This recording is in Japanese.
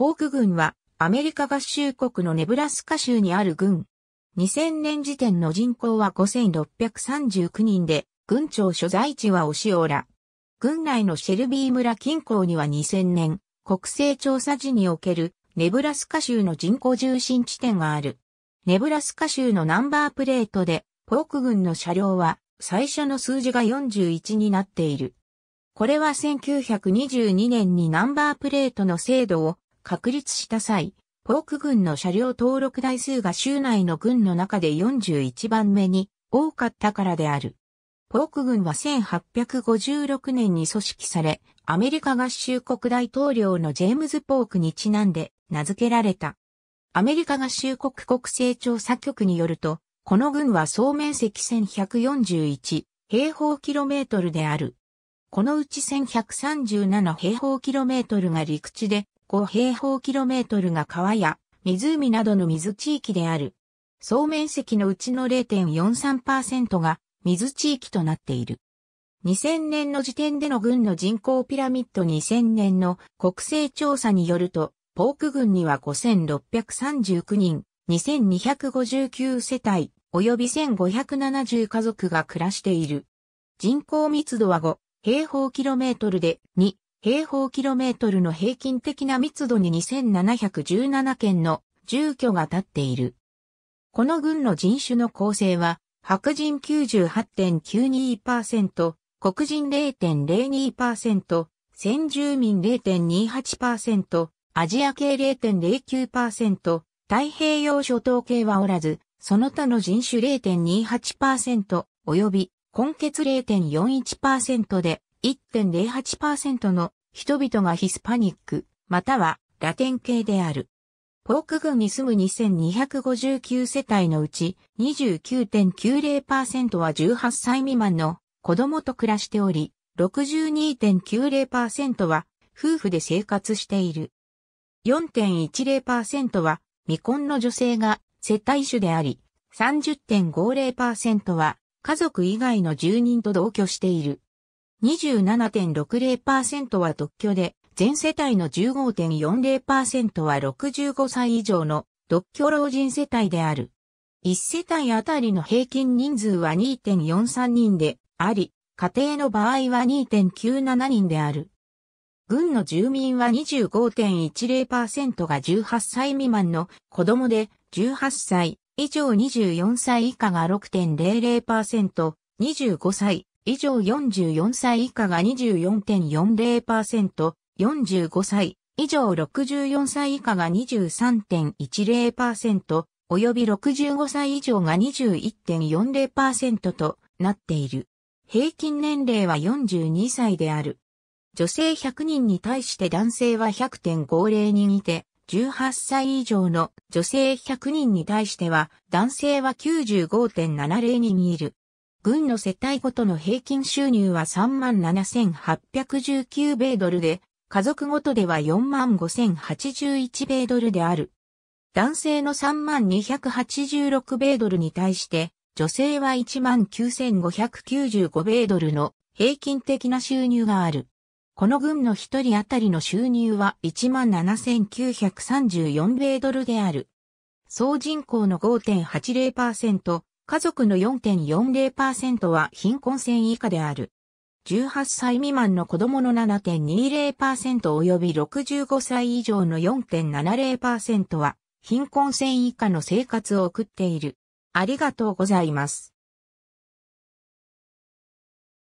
ポーク軍はアメリカ合衆国のネブラスカ州にある軍。2000年時点の人口は5639人で、軍庁所在地はオシオラ。軍内のシェルビー村近郊には2000年、国勢調査時におけるネブラスカ州の人口重心地点がある。ネブラスカ州のナンバープレートで、ポーク軍の車両は最初の数字が41になっている。これは1922年にナンバープレートの制度を確立した際、ポーク軍の車両登録台数が州内の軍の中で41番目に多かったからである。ポーク軍は1856年に組織され、アメリカ合衆国大統領のジェームズ・ポークにちなんで名付けられた。アメリカ合衆国国勢調査局によると、この軍は総面積1141平方キロメートルである。このうち1137平方キロメートルが陸地で、5平方キロメートルが川や湖などの水地域である。総面積のうちの0.43%が水地域となっている。2000年の時点での軍の人口ピラミッド2000年の国勢調査によると、ポーク軍には5639人、2259世帯、及び1570家族が暮らしている。人口密度は5平方キロメートルで2平方キロメートルの平均的な密度に2717件の住居が建っている。この郡の人種の構成は、白人98.92%、黒人0.02%、先住民0.28%、アジア系0.09%、太平洋諸島系はおらず、その他の人種0.28%、及び、根血0.41%で、1.08%の人々がヒスパニック、またはラテン系である。ポーク群に住む2259世帯のうち29.90%は18歳未満の子供と暮らしており、62.90%は夫婦で生活している。4.10%は未婚の女性が世帯主であり、30.50%は家族以外の住人と同居している。27.60%は独居で、全世帯の15.40%は65歳以上の独居老人世帯である。1世帯あたりの平均人数は2.43人であり、家庭の場合は2.97人である。軍の住民は25.10%が18歳未満の子供で、18歳以上24歳以下が6.00%、25歳以上44歳以下が24.40%、45歳以上64歳以下が23.10%、及び65歳以上が21.40%となっている。平均年齢は42歳である。女性100人に対して男性は100.50人いて、18歳以上の女性100人に対しては男性は95.70人いる。軍の世帯ごとの平均収入は37,819米ドルで、家族ごとでは45,081米ドルである。男性の3286米ドルに対して、女性は19,595米ドルの平均的な収入がある。この軍の一人当たりの収入は17,934米ドルである。総人口の5.80%、家族の4.40%は貧困線以下である。18歳未満の子供の7.20%及び65歳以上の4.70%は貧困線以下の生活を送っている。ありがとうございます。